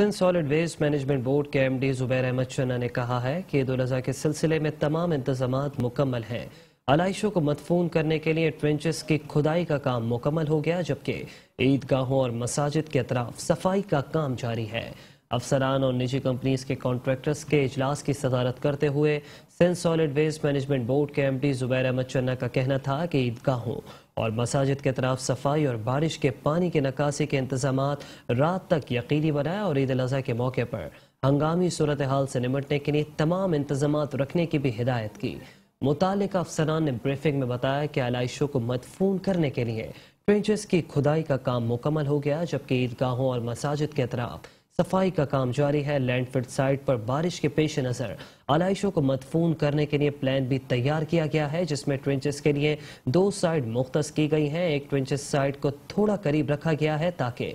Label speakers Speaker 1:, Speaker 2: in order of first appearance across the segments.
Speaker 1: Sindh solid waste management board के M D Zubair Ahmed Channa ने कहा है कि ईद उजी के सिलसिले में तमाम इंतजाम मुकम्मल हैं आलाइशों को मदफून करने के लिए ट्रेंचेस की खुदाई का काम मुकम्मल हो गया जबकि ईदगाहों और मसाजिद के अतराफ सफाई का काम जारी है अफसरान और निजी कंपनीज के कॉन्ट्रैक्टर्स के इजलास की सदारत करते हुए Sindh solid waste management board के एम डी जुबैर अहमद चन्ना का कहना था कि ईदगाहों और मसाजिद के तरफ सफाई और बारिश के पानी के नकासी के इंतजाम रात तक यकीनी बनाए और ईद अजी के मौके पर हंगामी सूरत हाल से निमटने के लिए तमाम इंतजाम रखने की भी हिदायत की मुतल अफसरान ने ब्रीफिंग में बताया कि आलाइशों को मदफून करने के लिए ट्रेंचेस की खुदाई का काम मुकम्मल हो गया जबकि ईदगाहों और मसाजिद के अतराफ़ सफाई का काम जारी है लैंडफिट साइट पर बारिश के पेश नज़र आलाइशों को मदफून करने के लिए प्लान भी तैयार किया गया है जिसमें ट्रेंचेस के लिए दो साइड मुख्त की गई हैं एक ट्रेंचेस साइट को थोड़ा करीब रखा गया है ताकि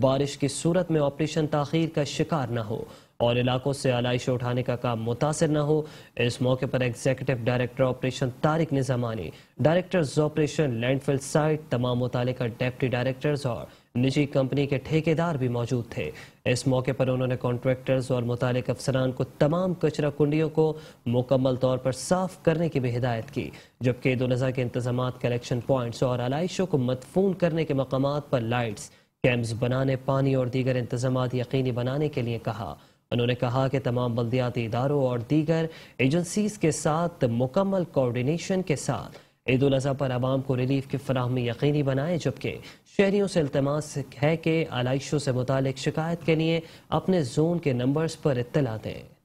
Speaker 1: बारिश की सूरत में ऑपरेशन तखीर का शिकार न हो और इलाकों से आलाइश उठाने का काम मुतासर न हो इस मौके पर executive director operation Tariq Nizamani directors operation landfill site तमाम मुताल डेप्टी डायरेक्टर्स और निजी कंपनी के ठेकेदार भी मौजूद थे इस मौके पर उन्होंने कॉन्ट्रैक्टर्स और मुतल अफसरान को तमाम कचरा कुंडियों को मुकम्मल तौर पर साफ करने की भी हिदायत की जबकि नजर के इंतजाम कलेक्शन पॉइंट्स और आलाइशों को मदफून करने के मकाम पर लाइट्स कैंप्स बनाने पानी और दीगर इंतजाम यकीनी बनाने के लिए कहा उन्होंने कहा कि तमाम बल्दियाती इदारों और दीगर एजेंसीज के साथ मुकम्मल कोऑर्डिनेशन के साथ ईद उल अजहा पर आवाम को रिलीफ की फरहमी यकीनी बनाए जबकि शहरीों से अल्तमास है कि आलाइशों से मुतल शिकायत के लिए अपने जोन के नंबर्स पर इतला दें